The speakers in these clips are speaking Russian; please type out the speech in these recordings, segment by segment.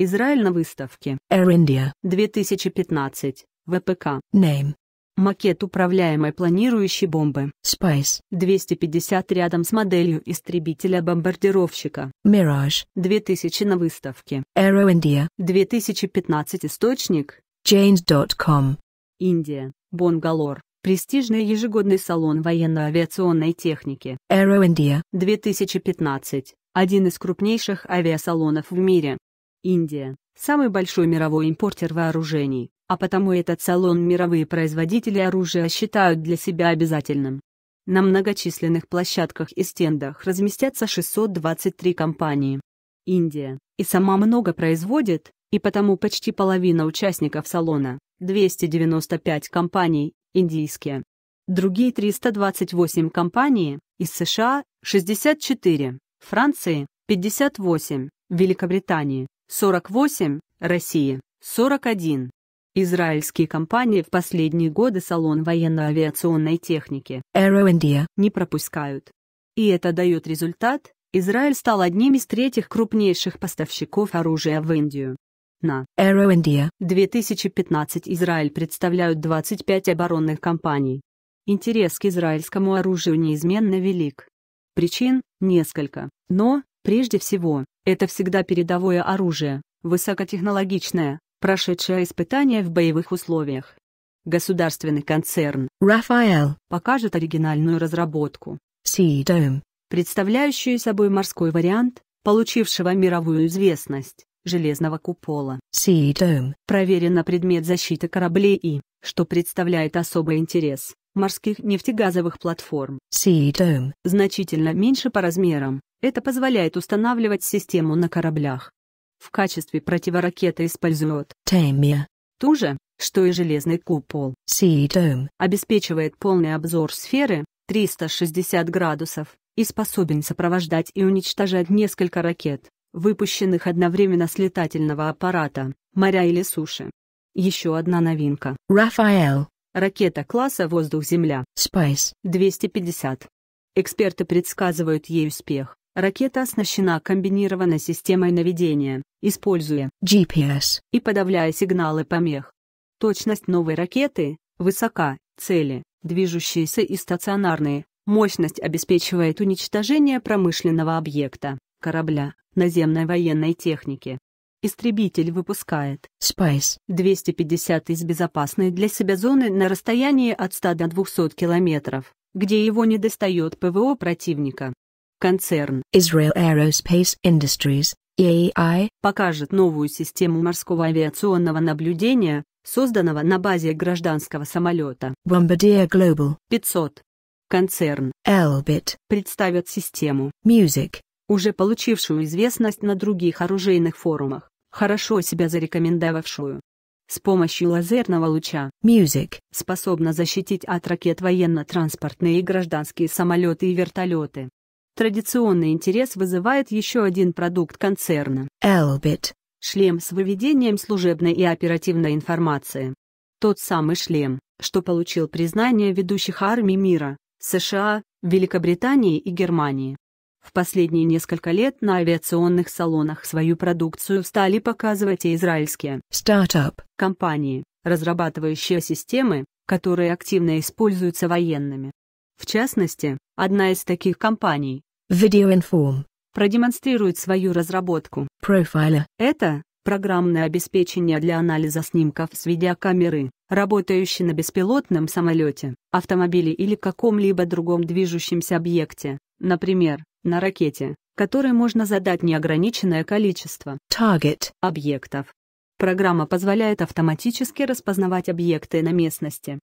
Израиль на выставке Air India 2015 ВПК Name Макет управляемой планирующей бомбы Spice 250 рядом с моделью истребителя-бомбардировщика Mirage 2000 на выставке Aero India 2015 Источник Change.com Индия Бонгалор Престижный ежегодный салон военно-авиационной техники Aero India 2015 один из крупнейших авиасалонов в мире. Индия – самый большой мировой импортер вооружений, а потому этот салон мировые производители оружия считают для себя обязательным. На многочисленных площадках и стендах разместятся 623 компании. Индия и сама много производит, и потому почти половина участников салона, 295 компаний, индийские. Другие 328 компаний из США, 64, Франции, 58, Великобритании, 48, Россия, 41. Израильские компании в последние годы салон военно-авиационной техники Aero India не пропускают. И это дает результат, Израиль стал одним из третьих крупнейших поставщиков оружия в Индию. На Aero India 2015 Израиль представляют 25 оборонных компаний. Интерес к израильскому оружию неизменно велик. Причин несколько, но, прежде всего, это всегда передовое оружие, высокотехнологичное, прошедшее испытания в боевых условиях. Государственный концерн Рафаэл покажет оригинальную разработку Sea представляющую собой морской вариант, получившего мировую известность железного купола. Sea Проверен на предмет защиты кораблей и, что представляет особый интерес, морских нефтегазовых платформ. Sea Значительно меньше по размерам, это позволяет устанавливать систему на кораблях. В качестве противоракеты используют Таймия. Ту же, что и железный купол. Си Дом, обеспечивает полный обзор сферы, 360 градусов, и способен сопровождать и уничтожать несколько ракет, выпущенных одновременно с летательного аппарата, моря или суши. Еще одна новинка. Рафаэл. Ракета класса «Воздух-Земля». Спайс 250. Эксперты предсказывают ей успех. Ракета оснащена комбинированной системой наведения, используя GPS и подавляя сигналы помех. Точность новой ракеты высока, цели, движущиеся и стационарные, мощность обеспечивает уничтожение промышленного объекта, корабля, наземной военной техники. Истребитель выпускает Spice 250 из безопасной для себя зоны на расстоянии от 100 до 200 километров, где его не достает ПВО противника. Концерн Israel Aerospace Industries EAI покажет новую систему морского авиационного наблюдения, созданного на базе гражданского самолета Bombardier Global 500. Концерн Elbit представит систему Music, уже получившую известность на других оружейных форумах, хорошо себя зарекомендовавшую с помощью лазерного луча Music способна защитить от ракет военно-транспортные и гражданские самолеты и вертолеты. Традиционный интерес вызывает еще один продукт концерна — Elbit — шлем с выведением служебной и оперативной информации. Тот самый шлем, что получил признание ведущих армий мира — США, Великобритании и Германии. В последние несколько лет на авиационных салонах свою продукцию стали показывать и израильские стартап компании, разрабатывающие системы, которые активно используются военными. В частности, одна из таких компаний Video Inform продемонстрирует свою разработку. Profiler – это программное обеспечение для анализа снимков с видеокамеры, работающей на беспилотном самолете, автомобиле или каком-либо другом движущемся объекте, например, на ракете, которой можно задать неограниченное количество Target. объектов. Программа позволяет автоматически распознавать объекты на местности,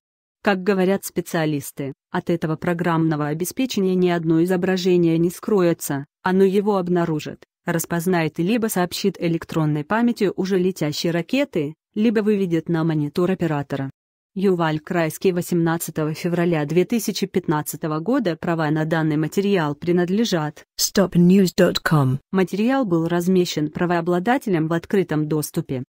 как говорят специалисты, от этого программного обеспечения ни одно изображение не скроется, оно его обнаружит, распознает и либо сообщит электронной памяти уже летящей ракеты, либо выведет на монитор оператора. Юваль Крайский 18 февраля 2015 года права на данный материал принадлежат stopnews.com. Материал был размещен правообладателем в открытом доступе.